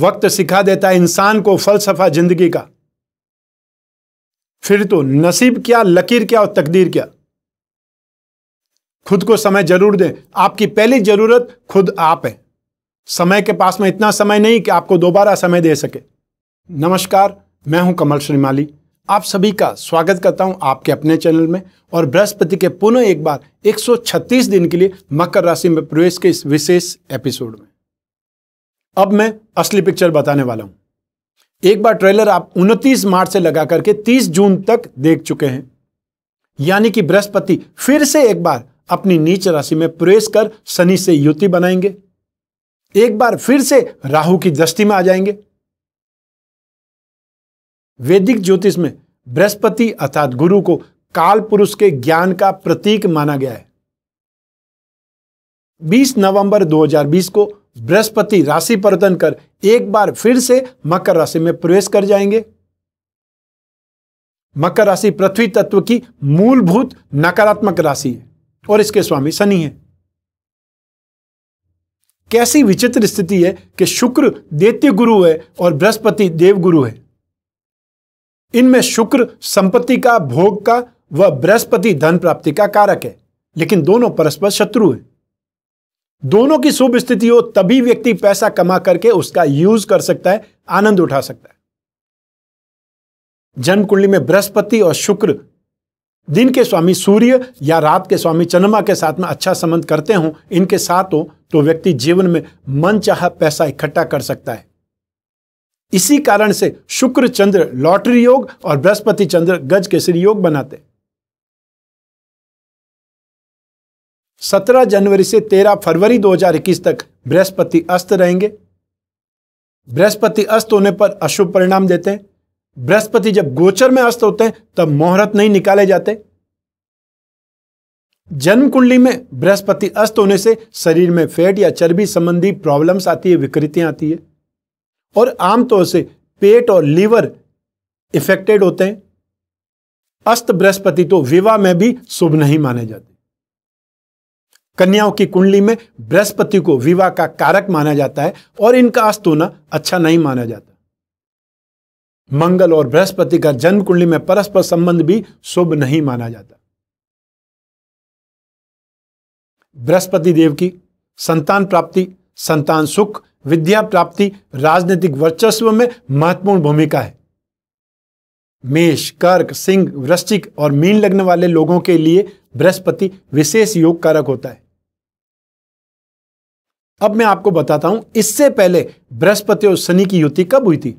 वक्त सिखा देता है इंसान को फलसफा जिंदगी का फिर तो नसीब क्या लकीर क्या और तकदीर क्या खुद को समय जरूर दें आपकी पहली जरूरत खुद आप है समय के पास में इतना समय नहीं कि आपको दोबारा समय दे सके नमस्कार मैं हूं कमल श्रीमाली आप सभी का स्वागत करता हूं आपके अपने चैनल में और बृहस्पति के पुनः एक बार 136 दिन के लिए मकर राशि में प्रवेश के इस विशेष एपिसोड में अब मैं असली पिक्चर बताने वाला हूं एक बार ट्रेलर आप 29 मार्च से लगा करके 30 जून तक देख चुके हैं यानी कि बृहस्पति फिर से एक बार अपनी नीच राशि में प्रवेश कर शनि से युति बनाएंगे एक बार फिर से राहु की दृष्टि में आ जाएंगे वैदिक ज्योतिष में बृहस्पति अर्थात गुरु को काल पुरुष के ज्ञान का प्रतीक माना गया है 20 नवंबर 2020 को बृहस्पति राशि परिवर्तन कर एक बार फिर से मकर राशि में प्रवेश कर जाएंगे मकर राशि पृथ्वी तत्व की मूलभूत नकारात्मक राशि है और इसके स्वामी शनि है कैसी विचित्र स्थिति है कि शुक्र दैत्य गुरु है और बृहस्पति देव गुरु है इनमें शुक्र संपत्ति का भोग का व बृहस्पति धन प्राप्ति का कारक है लेकिन दोनों परस्पर शत्रु हैं दोनों की शुभ स्थिति हो तभी व्यक्ति पैसा कमा करके उसका यूज कर सकता है आनंद उठा सकता है जन्म कुंडली में बृहस्पति और शुक्र दिन के स्वामी सूर्य या रात के स्वामी चंद्रमा के साथ में अच्छा संबंध करते हो इनके साथ हो तो व्यक्ति जीवन में मन चाह पैसा इकट्ठा कर सकता है इसी कारण से शुक्र चंद्र लॉटरी योग और बृहस्पति चंद्र गज केसरी योग बनाते हैं 17 जनवरी से 13 फरवरी 2021 तक बृहस्पति अस्त रहेंगे बृहस्पति अस्त होने पर अशुभ परिणाम देते हैं बृहस्पति जब गोचर में अस्त होते हैं तब मुहूर्त नहीं निकाले जाते जन्म कुंडली में बृहस्पति अस्त होने से शरीर में फैट या चर्बी संबंधी प्रॉब्लम्स आती है विकृतियां आती है और आमतौर से पेट और लीवर इफेक्टेड होते हैं अस्त बृहस्पति तो विवाह में भी शुभ नहीं माने जाते कन्याओं की कुंडली में बृहस्पति को विवाह का कारक माना जाता है और इनका अस्त होना अच्छा नहीं माना जाता मंगल और बृहस्पति का जन्म कुंडली में परस्पर संबंध भी शुभ नहीं माना जाता बृहस्पति देव की संतान प्राप्ति संतान सुख विद्या प्राप्ति राजनीतिक वर्चस्व में महत्वपूर्ण भूमिका है मेष कर्क सिंह वृश्चिक और मीन लग्न वाले लोगों के लिए बृहस्पति विशेष योग कारक होता है अब मैं आपको बताता हूं इससे पहले बृहस्पति और शनि की युति कब हुई थी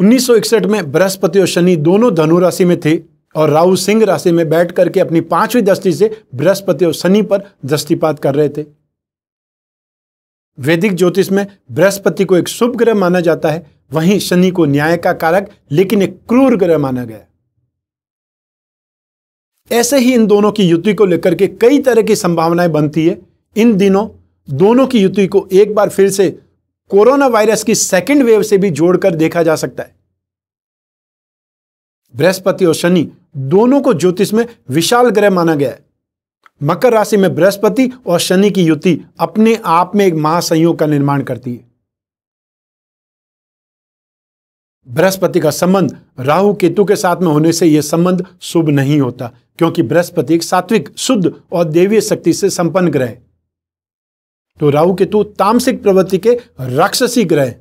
1961 में बृहस्पति और शनि दोनों धनु राशि में थे और राहु सिंह राशि में बैठ करके अपनी पांचवी दृष्टि से बृहस्पति और शनि पर दृष्टिपात कर रहे थे वैदिक ज्योतिष में बृहस्पति को एक शुभ ग्रह माना जाता है वहीं शनि को न्याय का कारक लेकिन एक क्रूर ग्रह माना गया ऐसे ही इन दोनों की युति को लेकर के कई तरह की संभावनाएं बनती है इन दिनों दोनों की युति को एक बार फिर से कोरोना वायरस की सेकेंड वेव से भी जोड़कर देखा जा सकता है बृहस्पति और शनि दोनों को ज्योतिष में विशाल ग्रह माना गया है मकर राशि में बृहस्पति और शनि की युति अपने आप में एक महासंयोग का निर्माण करती है बृहस्पति का संबंध राहु केतु के साथ में होने से यह संबंध शुभ नहीं होता क्योंकि बृहस्पति एक सात्विक शुद्ध और देवीय शक्ति से संपन्न ग्रह तो राहु केतु तामसिक प्रवृत्ति के राक्षसी ग्रह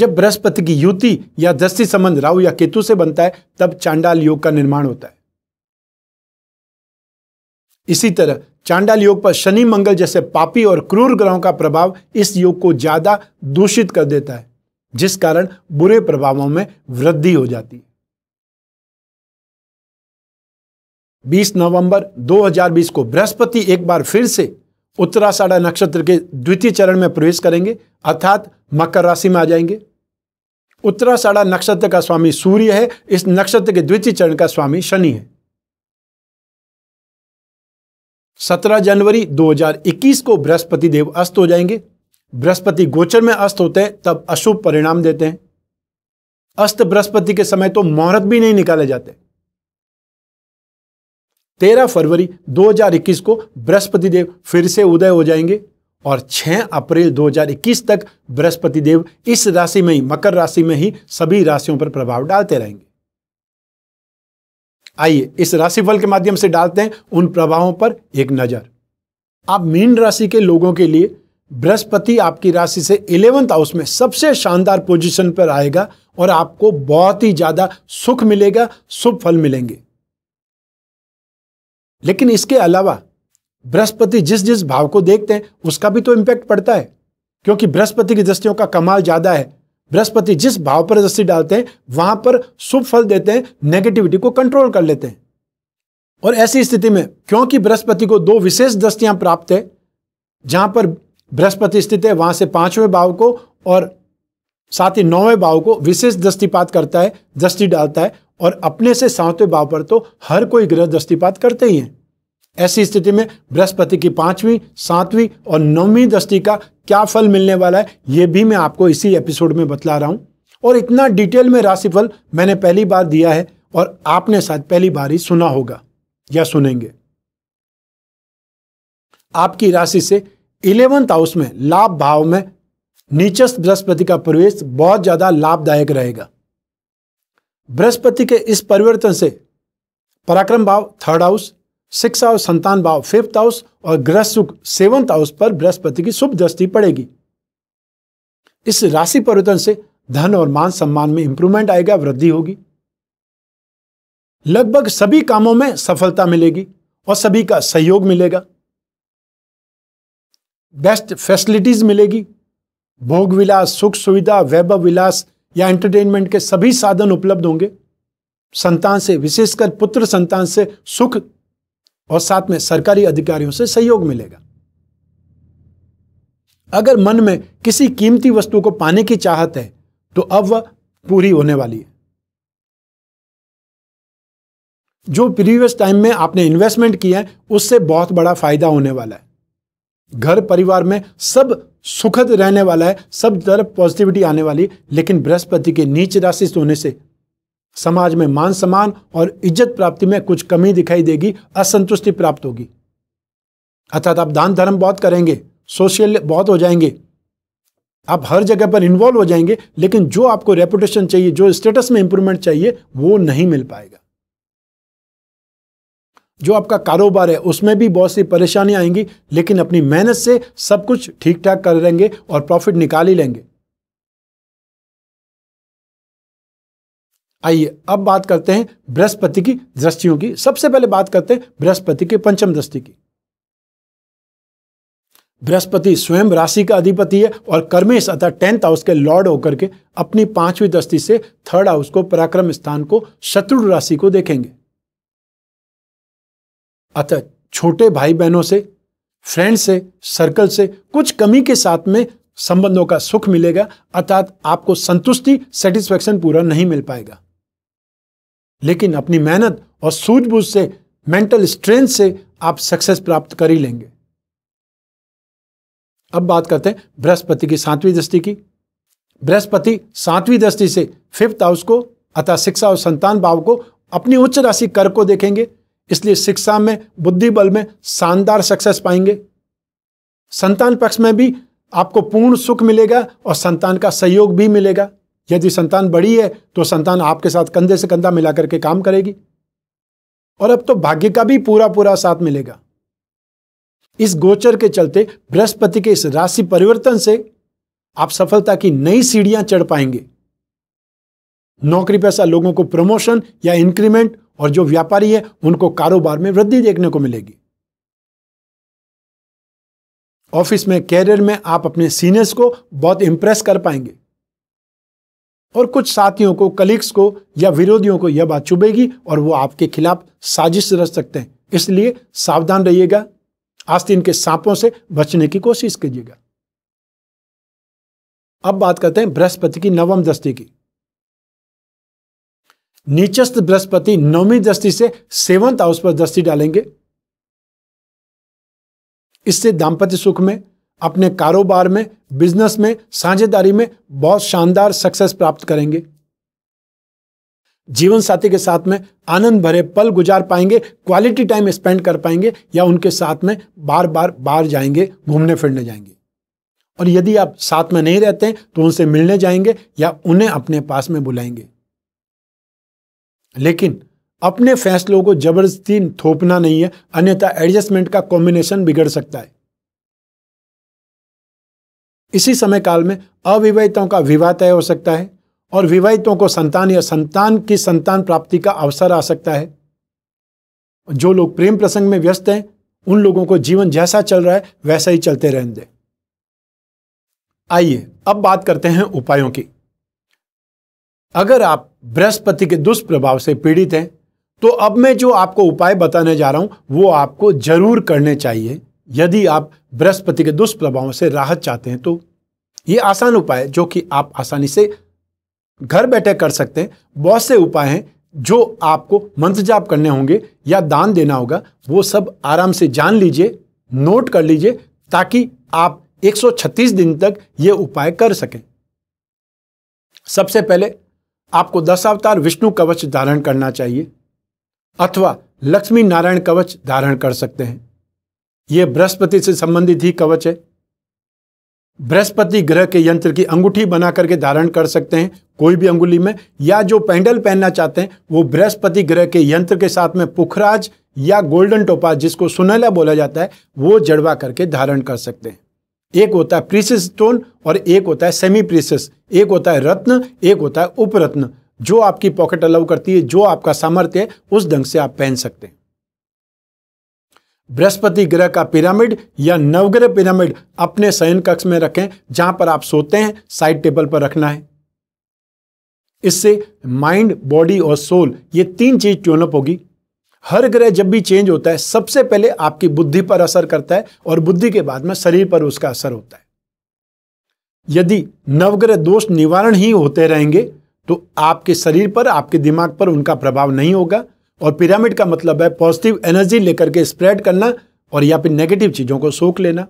जब बृहस्पति की युति या दृष्टि संबंध राहु या केतु से बनता है तब चांडाल योग का निर्माण होता है इसी तरह चांडाल योग पर शनि मंगल जैसे पापी और क्रूर ग्रहों का प्रभाव इस योग को ज़्यादा दूषित कर देता है जिस कारण बुरे प्रभावों में वृद्धि हो जाती है 20 नवंबर 2020 को बृहस्पति एक बार फिर से उत्तराषाढ़ा नक्षत्र के द्वितीय चरण में प्रवेश करेंगे अर्थात मकर राशि में आ जाएंगे उत्तराषाढ़ा नक्षत्र का स्वामी सूर्य है इस नक्षत्र के द्वितीय चरण का स्वामी शनि है 17 जनवरी 2021 को बृहस्पति देव अस्त हो जाएंगे बृहस्पति गोचर में अस्त होते हैं तब अशुभ परिणाम देते हैं अस्त बृहस्पति के समय तो मुहूर्त भी नहीं निकाले जाते तेरह फरवरी 2021 को बृहस्पति देव फिर से उदय हो जाएंगे और 6 अप्रैल 2021 तक बृहस्पति देव इस राशि में ही मकर राशि में ही सभी राशियों पर प्रभाव डालते रहेंगे आइए इस राशिफल के माध्यम से डालते हैं उन प्रभावों पर एक नज़र आप मीन राशि के लोगों के लिए बृहस्पति आपकी राशि से इलेवंथ हाउस में सबसे शानदार पोजीशन पर आएगा और आपको बहुत ही ज़्यादा सुख मिलेगा शुभ फल मिलेंगे लेकिन इसके अलावा बृहस्पति जिस जिस भाव को देखते हैं उसका भी तो इंपैक्ट पड़ता है क्योंकि बृहस्पति की दृष्टियों का कमाल ज़्यादा है बृहस्पति जिस भाव पर दृष्टि डालते हैं वहां पर शुभ फल देते हैं नेगेटिविटी को कंट्रोल कर लेते हैं और ऐसी स्थिति में क्योंकि बृहस्पति को दो विशेष दृष्टियां प्राप्त है जहां पर बृहस्पति स्थित है वहां से पांचवें भाव को और साथ ही नौवें भाव को विशेष दृष्टिपात करता है दृष्टि डालता है और अपने से सातवें भाव पर तो हर कोई ग्रह दृष्टिपात करते ही हैं ऐसी स्थिति में बृहस्पति की पांचवी सातवीं और नौवीं दृष्टि का क्या फल मिलने वाला है यह भी मैं आपको इसी एपिसोड में बतला रहा हूं और इतना डिटेल में राशिफल मैंने पहली बार दिया है और आपने शायद पहली बार ही सुना होगा या सुनेंगे आपकी राशि से इलेवंथ हाउस में लाभ भाव में नीचस्थ बृहस्पति का प्रवेश बहुत ज्यादा लाभदायक रहेगा बृहस्पति के इस परिवर्तन से पराक्रम भाव थर्ड हाउस सिक्स हाउस संतान भाव फिफ्थ हाउस और ग्रह सुख सेवंथ हाउस पर बृहस्पति की शुभ दृष्टि पड़ेगी इस राशि परिवर्तन से धन और मान सम्मान में इंप्रूवमेंट आएगा वृद्धि होगी लगभग सभी कामों में सफलता मिलेगी और सभी का सहयोग मिलेगा बेस्ट फैसिलिटीज मिलेगी भोग विलास सुख सुविधा वैभव विलास या एंटरटेनमेंट के सभी साधन उपलब्ध होंगे संतान से विशेषकर पुत्र संतान से सुख और साथ में सरकारी अधिकारियों से सहयोग मिलेगा अगर मन में किसी कीमती वस्तु को पाने की चाहत है तो अब वह पूरी होने वाली है जो प्रीवियस टाइम में आपने इन्वेस्टमेंट किया है उससे बहुत बड़ा फायदा होने वाला है घर परिवार में सब सुखद रहने वाला है सब तरफ पॉजिटिविटी आने वाली लेकिन बृहस्पति के नीच राशि होने से समाज में मान सम्मान और इज्जत प्राप्ति में कुछ कमी दिखाई देगी असंतुष्टि प्राप्त होगी अर्थात आप दान धर्म बहुत करेंगे सोशल बहुत हो जाएंगे आप हर जगह पर इन्वॉल्व हो जाएंगे लेकिन जो आपको रेपुटेशन चाहिए जो स्टेटस में इंप्रूवमेंट चाहिए वो नहीं मिल पाएगा जो आपका कारोबार है उसमें भी बहुत सी परेशानियां आएंगी लेकिन अपनी मेहनत से सब कुछ ठीक ठाक कर लेंगे और प्रॉफिट निकाल ही लेंगे आइए अब बात करते हैं बृहस्पति की दृष्टियों की सबसे पहले बात करते हैं बृहस्पति के पंचम दृष्टि की बृहस्पति स्वयं राशि का अधिपति है और कर्मेश अथा टेंथ हाउस के लॉर्ड होकर के अपनी पांचवी दृष्टि से थर्ड हाउस को पराक्रम स्थान को शत्रु राशि को देखेंगे अतः छोटे भाई बहनों से फ्रेंड से सर्कल से कुछ कमी के साथ में संबंधों का सुख मिलेगा अर्थात आपको संतुष्टि सेटिस्फेक्शन पूरा नहीं मिल पाएगा लेकिन अपनी मेहनत और सूझबूझ से मेंटल स्ट्रेंथ से आप सक्सेस प्राप्त कर ही लेंगे अब बात करते हैं बृहस्पति की सातवीं दृष्टि की बृहस्पति सातवीं दृष्टि से फिफ्थ हाउस को अतः शिक्षा और संतान भाव को अपनी उच्च राशि कर को देखेंगे इसलिए शिक्षा में बुद्धि बल में शानदार सक्सेस पाएंगे संतान पक्ष में भी आपको पूर्ण सुख मिलेगा और संतान का सहयोग भी मिलेगा यदि संतान बड़ी है तो संतान आपके साथ कंधे से कंधा मिला करके काम करेगी और अब तो भाग्य का भी पूरा पूरा साथ मिलेगा इस गोचर के चलते बृहस्पति के इस राशि परिवर्तन से आप सफलता की नई सीढ़ियां चढ़ पाएंगे नौकरी पैसा लोगों को प्रमोशन या इंक्रीमेंट और जो व्यापारी है उनको कारोबार में वृद्धि देखने को मिलेगी ऑफिस में कैरियर में आप अपने सीनियर्स को बहुत इंप्रेस कर पाएंगे और कुछ साथियों को कलीग्स को या विरोधियों को यह बात चुभेगी और वो आपके खिलाफ साजिश रच सकते हैं इसलिए सावधान रहिएगा आस्तीन के सांपों से बचने की कोशिश कीजिएगा अब बात करते हैं बृहस्पति की नवम दृष्टि की नीचस्थ बृहस्पति नवमी दृष्टि से सेवंत हाउस पर दृष्टि डालेंगे इससे दाम्पत्य सुख में अपने कारोबार में बिजनेस में साझेदारी में बहुत शानदार सक्सेस प्राप्त करेंगे जीवन साथी के साथ में आनंद भरे पल गुजार पाएंगे क्वालिटी टाइम स्पेंड कर पाएंगे या उनके साथ में बार बार बाहर जाएंगे घूमने फिरने जाएंगे और यदि आप साथ में नहीं रहते तो उनसे मिलने जाएंगे या उन्हें अपने पास में बुलाएंगे लेकिन अपने फैसलों को जबरदस्ती थोपना नहीं है अन्यथा एडजस्टमेंट का कॉम्बिनेशन बिगड़ सकता है इसी समय काल में अविवाहितों का विवाह तय हो सकता है और विवाहितों को संतान या संतान की संतान प्राप्ति का अवसर आ सकता है जो लोग प्रेम प्रसंग में व्यस्त हैं उन लोगों को जीवन जैसा चल रहा है वैसा ही चलते रहने दें आइए अब बात करते हैं उपायों की अगर आप बृहस्पति के दुष्प्रभाव से पीड़ित हैं तो अब मैं जो आपको उपाय बताने जा रहा हूं वो आपको जरूर करने चाहिए यदि आप बृहस्पति के दुष्प्रभावों से राहत चाहते हैं तो ये आसान उपाय जो कि आप आसानी से घर बैठे कर सकते हैं बहुत से उपाय हैं जो आपको मंत्र जाप करने होंगे या दान देना होगा वो सब आराम से जान लीजिए नोट कर लीजिए ताकि आप 136 दिन तक ये उपाय कर सकें सबसे पहले आपको दस अवतार विष्णु कवच धारण करना चाहिए अथवा लक्ष्मी नारायण कवच धारण कर सकते हैं यह बृहस्पति से संबंधित ही कवच है बृहस्पति ग्रह के यंत्र की अंगूठी बना करके धारण कर सकते हैं कोई भी अंगुली में या जो पैंडल पहनना चाहते हैं वो बृहस्पति ग्रह के यंत्र के साथ में पुखराज या गोल्डन टोपा जिसको सुनहला बोला जाता है वो जड़वा करके धारण कर सकते हैं एक होता है प्रीसिस स्टोन और एक होता है सेमी प्रीसिस एक होता है रत्न एक होता है उपरत्न जो आपकी पॉकेट अलाउ करती है जो आपका सामर्थ्य है उस ढंग से आप पहन सकते हैं बृहस्पति ग्रह का पिरामिड या नवग्रह पिरामिड अपने शयन कक्ष में रखें जहां पर आप सोते हैं साइड टेबल पर रखना है इससे माइंड बॉडी और सोल ये तीन चीज ट्यूनअप होगी हर ग्रह जब भी चेंज होता है सबसे पहले आपकी बुद्धि पर असर करता है और बुद्धि के बाद में शरीर पर उसका असर होता है यदि नवग्रह दोष निवारण ही होते रहेंगे तो आपके शरीर पर आपके दिमाग पर उनका प्रभाव नहीं होगा और पिरामिड का मतलब है पॉजिटिव एनर्जी लेकर के स्प्रेड करना और या फिर नेगेटिव चीज़ों को सोख लेना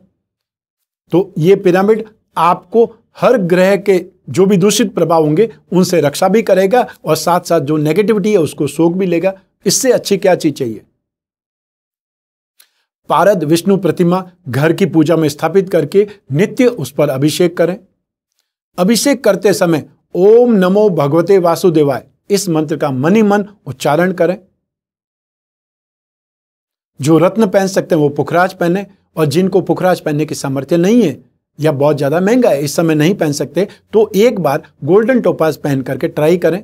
तो ये पिरामिड आपको हर ग्रह के जो भी दूषित प्रभाव होंगे उनसे रक्षा भी करेगा और साथ साथ जो नेगेटिविटी है उसको सोख भी लेगा इससे अच्छी क्या चीज़ चाहिए पारद विष्णु प्रतिमा घर की पूजा में स्थापित करके नित्य उस पर अभिषेक करें अभिषेक करते समय ओम नमो भगवते वासुदेवाय इस मंत्र का मनी मन उच्चारण करें जो रत्न पहन सकते हैं वो पुखराज पहने और जिनको पुखराज पहनने की सामर्थ्य नहीं है या बहुत ज़्यादा महंगा है इस समय नहीं पहन सकते तो एक बार गोल्डन टोपाज पहन करके ट्राई करें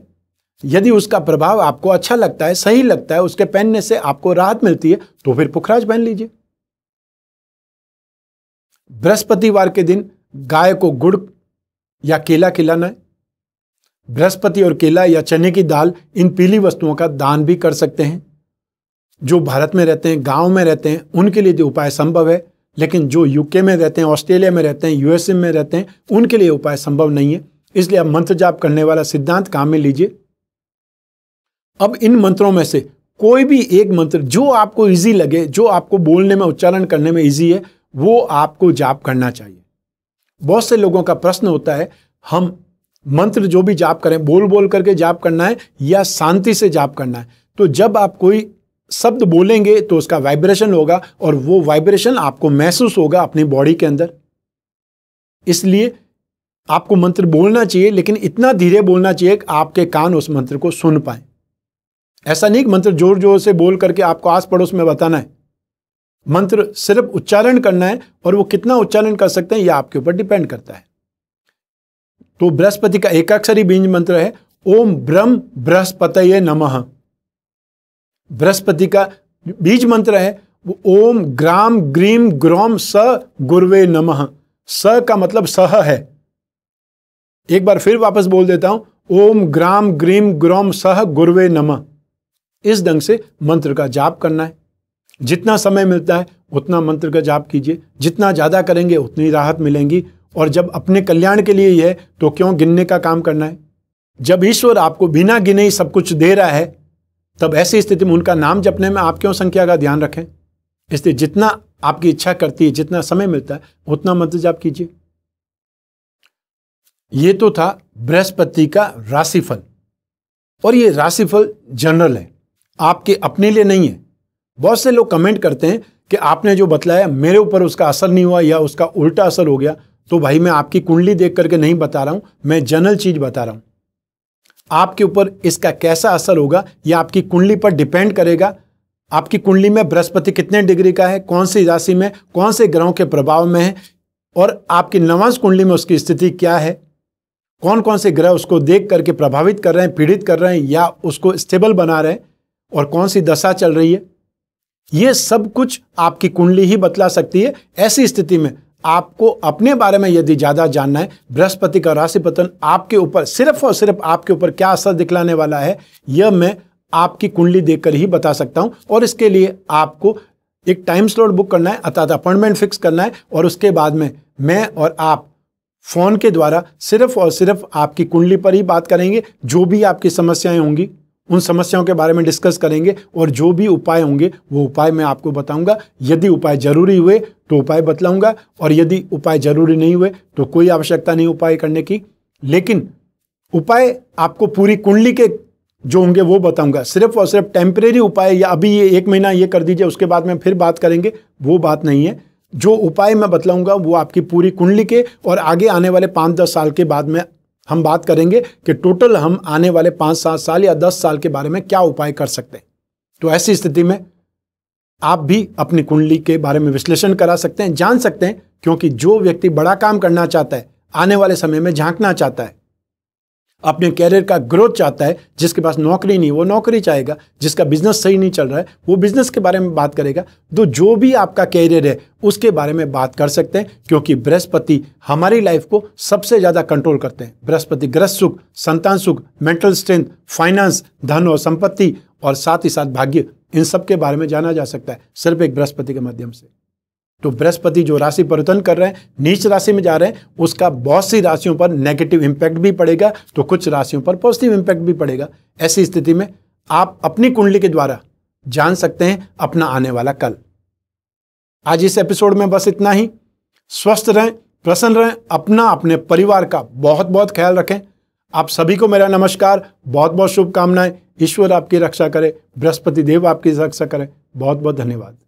यदि उसका प्रभाव आपको अच्छा लगता है सही लगता है उसके पहनने से आपको राहत मिलती है तो फिर पुखराज पहन लीजिए बृहस्पतिवार के दिन गाय को गुड़ या केला खिलाना है बृहस्पति और केला या चने की दाल इन पीली वस्तुओं का दान भी कर सकते हैं जो भारत में रहते हैं गांव में रहते हैं उनके लिए जो उपाय संभव है लेकिन जो यूके में रहते हैं ऑस्ट्रेलिया में रहते हैं यूएसए में रहते हैं उनके लिए उपाय संभव नहीं है इसलिए आप मंत्र जाप करने वाला सिद्धांत काम में लीजिए अब इन मंत्रों में से कोई भी एक मंत्र जो आपको इजी लगे जो आपको बोलने में उच्चारण करने में इजी है वो आपको जाप करना चाहिए बहुत से लोगों का प्रश्न होता है हम मंत्र जो भी जाप करें बोल बोल करके जाप करना है या शांति से जाप करना है तो जब आप कोई शब्द बोलेंगे तो उसका वाइब्रेशन होगा और वो वाइब्रेशन आपको महसूस होगा अपनी बॉडी के अंदर इसलिए आपको मंत्र बोलना चाहिए लेकिन इतना धीरे बोलना चाहिए कि आपके कान उस मंत्र को सुन पाए ऐसा नहीं कि मंत्र जोर जोर से बोल करके आपको आस पड़ोस में बताना है मंत्र सिर्फ उच्चारण करना है और वो कितना उच्चारण कर सकते हैं यह आपके ऊपर डिपेंड करता है तो बृहस्पति का एकाक्षरी बीज मंत्र है ओम ब्रह्म बृहस्पत नमः बृहस्पति का बीज मंत्र है वो ओम ग्राम ग्रीम ग्रोम स गुरवे नमः स का मतलब सह है एक बार फिर वापस बोल देता हूं ओम ग्राम ग्रीम ग्रोम सह गुरवे नमः इस ढंग से मंत्र का जाप करना है जितना समय मिलता है उतना मंत्र का जाप कीजिए जितना ज़्यादा करेंगे उतनी राहत मिलेंगी और जब अपने कल्याण के लिए ही है तो क्यों गिनने का काम करना है जब ईश्वर आपको बिना गिने ही सब कुछ दे रहा है तब ऐसी स्थिति में उनका नाम जपने में आप क्यों संख्या का ध्यान रखें इसलिए जितना आपकी इच्छा करती है जितना समय मिलता है उतना मंत्र जाप कीजिए ये तो था बृहस्पति का राशिफल और ये राशिफल जनरल है आपके अपने लिए नहीं है बहुत से लोग कमेंट करते हैं कि आपने जो बतलाया मेरे ऊपर उसका असर नहीं हुआ या उसका उल्टा असर हो गया तो भाई मैं आपकी कुंडली देख करके नहीं बता रहा हूं मैं जनरल चीज़ बता रहा हूं आपके ऊपर इसका कैसा असर होगा यह आपकी कुंडली पर डिपेंड करेगा आपकी कुंडली में बृहस्पति कितने डिग्री का है कौन सी राशि में कौन से ग्रहों के प्रभाव में है और आपकी नवांश कुंडली में उसकी स्थिति क्या है कौन कौन से ग्रह उसको देख करके प्रभावित कर रहे हैं पीड़ित कर रहे हैं या उसको स्टेबल बना रहे हैं और कौन सी दशा चल रही है ये सब कुछ आपकी कुंडली ही बतला सकती है ऐसी स्थिति में आपको अपने बारे में यदि ज़्यादा जानना है बृहस्पति का राशि पतन आपके ऊपर सिर्फ और सिर्फ आपके ऊपर क्या असर दिखलाने वाला है यह मैं आपकी कुंडली देखकर ही बता सकता हूं और इसके लिए आपको एक टाइम स्लॉट बुक करना है अर्थात अपॉइंटमेंट फिक्स करना है और उसके बाद में मैं और आप फ़ोन के द्वारा सिर्फ और सिर्फ आपकी कुंडली पर ही बात करेंगे जो भी आपकी समस्याएं होंगी उन समस्याओं के बारे में डिस्कस करेंगे और जो भी उपाय होंगे वो उपाय मैं आपको बताऊंगा यदि उपाय जरूरी हुए तो उपाय बतलाऊंगा और यदि उपाय जरूरी नहीं हुए तो कोई आवश्यकता नहीं उपाय करने की लेकिन उपाय आपको पूरी कुंडली के जो होंगे वो बताऊंगा सिर्फ और सिर्फ टेम्परेरी उपाय या अभी ये एक महीना ये कर दीजिए उसके बाद में फिर बात करेंगे वो बात नहीं है जो उपाय मैं बतलाऊंगा वो आपकी पूरी कुंडली के और आगे आने वाले पाँच दस साल के बाद में हम बात करेंगे कि टोटल हम आने वाले पांच सात साल या दस साल के बारे में क्या उपाय कर सकते हैं तो ऐसी स्थिति में आप भी अपनी कुंडली के बारे में विश्लेषण करा सकते हैं जान सकते हैं क्योंकि जो व्यक्ति बड़ा काम करना चाहता है आने वाले समय में झांकना चाहता है अपने कैरियर का ग्रोथ चाहता है जिसके पास नौकरी नहीं वो नौकरी चाहेगा जिसका बिजनेस सही नहीं चल रहा है वो बिजनेस के बारे में बात करेगा तो जो भी आपका कैरियर है उसके बारे में बात कर सकते हैं क्योंकि बृहस्पति हमारी लाइफ को सबसे ज़्यादा कंट्रोल करते हैं बृहस्पति ग्रह सुख संतान सुख मेंटल स्ट्रेंथ फाइनेंस धन और संपत्ति और साथ ही साथ भाग्य इन सब के बारे में जाना जा सकता है सिर्फ एक बृहस्पति के माध्यम से तो बृहस्पति जो राशि परिवर्तन कर रहे हैं नीच राशि में जा रहे हैं उसका बहुत सी राशियों पर नेगेटिव इंपैक्ट भी पड़ेगा तो कुछ राशियों पर पॉजिटिव इंपैक्ट भी पड़ेगा ऐसी स्थिति में आप अपनी कुंडली के द्वारा जान सकते हैं अपना आने वाला कल आज इस एपिसोड में बस इतना ही स्वस्थ रहें प्रसन्न रहें अपना अपने परिवार का बहुत बहुत ख्याल रखें आप सभी को मेरा नमस्कार बहुत बहुत शुभकामनाएं ईश्वर आपकी रक्षा करे बृहस्पति देव आपकी रक्षा करें बहुत बहुत धन्यवाद